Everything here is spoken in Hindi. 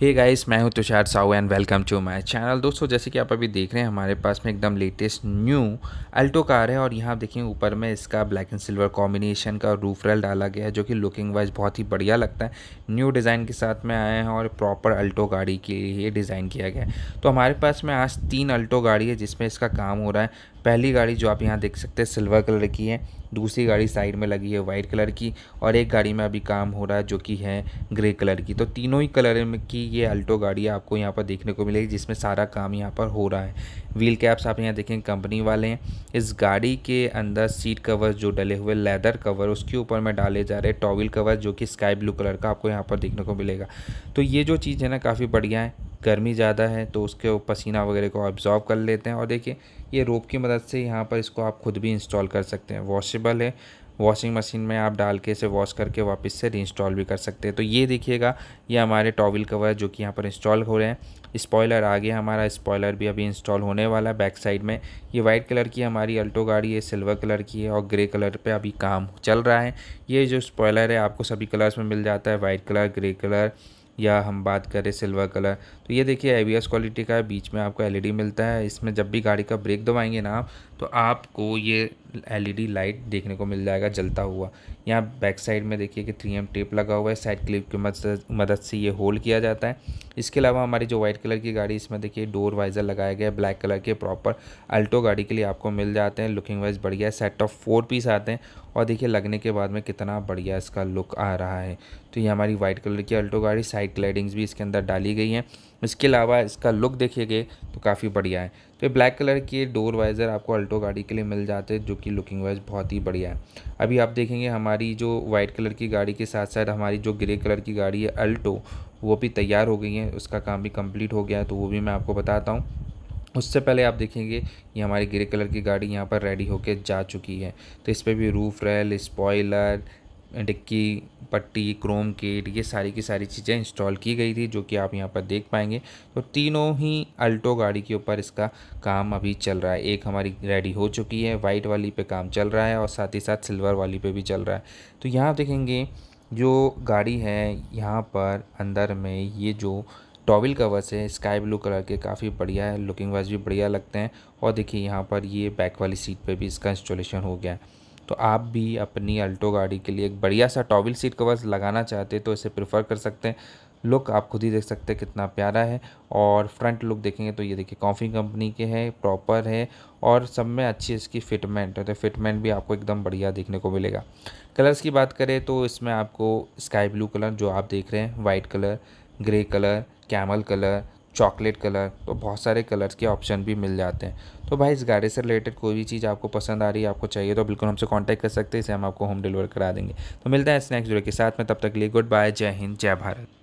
हे गाइस मैं हूं Tushar Sahu and welcome to my channel दोस्तों जैसे कि आप अभी देख रहे हैं हमारे पास में एकदम लेटेस्ट न्यू अल्टो कार है और यहाँ आप देखें ऊपर में इसका ब्लैक एंड सिल्वर कॉम्बिनेशन का रूफ रेल डाला गया है जो कि लुकिंग वाइज बहुत ही बढ़िया लगता है न्यू डिज़ाइन के साथ में आए हैं और प्रॉपर अल्टो गाड़ी के लिए डिज़ाइन किया गया है तो हमारे पास में आज तीन अल्टो गाड़ी है जिसमें इसका काम हो रहा है पहली गाड़ी जो आप यहाँ देख सकते हैं सिल्वर कलर की है दूसरी गाड़ी साइड में लगी है वाइट कलर की और एक गाड़ी में अभी काम हो रहा है जो कि है ग्रे कलर की तो तीनों ही कलर में की ये अल्टो गाड़ी आपको यहाँ पर देखने को मिलेगी जिसमें सारा काम यहाँ पर हो रहा है व्हील कैप्स आप यहाँ देखें कंपनी वाले हैं इस गाड़ी के अंदर सीट कवर जो डले हुए लेदर कवर उसके ऊपर में डाले जा रहे टॉविल कवर जो कि स्काई ब्लू कलर का आपको यहाँ पर देखने को मिलेगा तो ये जो चीज़ है ना काफ़ी बढ़िया है गर्मी ज़्यादा है तो उसके पसीना वगैरह को ऑब्ज़ॉर्व कर लेते हैं और देखिए ये रोप की मदद से यहाँ पर इसको आप खुद भी इंस्टॉल कर सकते हैं वॉशेबल है वॉशिंग मशीन में आप डाल के इसे वॉश करके वापस से रीइंस्टॉल भी कर सकते हैं तो ये देखिएगा ये हमारे टॉवल कवर जो कि यहाँ पर इंस्टॉल हो रहे हैं स्पॉयलर आगे हमारा स्पॉयलर भी अभी इंस्टॉल होने वाला है बैक साइड में ये वाइट कलर की हमारी अल्टो गाड़ी है सिल्वर कलर की है और ग्रे कलर पे अभी काम चल रहा है ये जो स्पॉयलर है आपको सभी कलर्स में मिल जाता है वाइट कलर ग्रे कलर या हम बात करें सिल्वर कलर तो ये देखिए एबीएस क्वालिटी का है बीच में आपको एलईडी e मिलता है इसमें जब भी गाड़ी का ब्रेक दबाएंगे ना आप तो आपको ये एलईडी लाइट देखने को मिल जाएगा जलता हुआ यहाँ बैक साइड में देखिए कि थ्री एम टेप लगा हुआ है साइड क्लिप की मदद से ये होल किया जाता है इसके अलावा हमारी जो वाइट कलर की गाड़ी इसमें देखिए डोर वाइज़र लगाया गया है ब्लैक कलर के प्रॉपर अल्टो गाड़ी के लिए आपको मिल जाते हैं लुकिंग वाइज बढ़िया सेट ऑफ फोर पीस आते हैं और देखिए लगने के बाद में कितना बढ़िया इसका लुक आ रहा है तो ये हमारी वाइट कलर की अल्टो गाड़ी साइड क्लाइडिंग्स भी इसके अंदर डाली गई हैं इसके अलावा इसका लुक देखिए तो काफ़ी बढ़िया है तो ये ब्लैक कलर के डोर वाइज़र आपको अल्टो गाड़ी के लिए मिल जाते हैं जो कि लुकिंग वाइज बहुत ही बढ़िया है अभी आप देखेंगे हमारी जो वाइट कलर की गाड़ी के साथ साथ हमारी जो ग्रे कलर की गाड़ी है अल्टो वो भी तैयार हो गई है उसका काम भी कम्प्लीट हो गया है तो वो भी मैं आपको बताता हूँ उससे पहले आप देखेंगे ये हमारी ग्रे कलर की गाड़ी यहाँ पर रेडी होकर जा चुकी है तो इस पर भी रूफ रेल स्पॉयलर डिक्की पट्टी क्रोम किट ये सारी की सारी चीज़ें इंस्टॉल की गई थी जो कि आप यहाँ पर देख पाएंगे तो तीनों ही अल्टो गाड़ी के ऊपर इसका काम अभी चल रहा है एक हमारी रेडी हो चुकी है वाइट वाली पे काम चल रहा है और साथ ही साथ सिल्वर वाली पे भी चल रहा है तो यहाँ देखेंगे जो गाड़ी है यहाँ पर अंदर में ये जो टॉवल कवर्स है स्काई ब्लू कलर के काफ़ी बढ़िया है लुकिंग वाइज भी बढ़िया लगते हैं और देखिए यहाँ पर ये बैक वाली सीट पर भी इसका इंस्टॉलेशन हो गया है तो आप भी अपनी अल्टो गाड़ी के लिए एक बढ़िया सा टॉविल सीट कवर्स लगाना चाहते हैं तो इसे प्रेफर कर सकते हैं लुक आप खुद ही देख सकते हैं कितना प्यारा है और फ्रंट लुक देखेंगे तो ये देखिए कॉफ़ी कंपनी के हैं प्रॉपर है और सब में अच्छी इसकी फिटमेंट है तो फिटमेंट भी आपको एकदम बढ़िया देखने को मिलेगा कलर्स की बात करें तो इसमें आपको स्काई ब्लू कलर जो आप देख रहे हैं white colour grey colour camel colour chocolate colour तो बहुत सारे कलर्स के ऑप्शन भी मिल जाते हैं तो भाई इस गाड़ी से रिलेटेड कोई भी चीज़ आपको पसंद आ रही है आपको चाहिए तो बिल्कुल हमसे कॉन्टैक्ट कर सकते हैं इसे हम आपको होम डिलीवर करा देंगे तो मिलता है स्नैक्स जुड़े के साथ में तब तक लिए गुड बाय जय हिंद जय भारत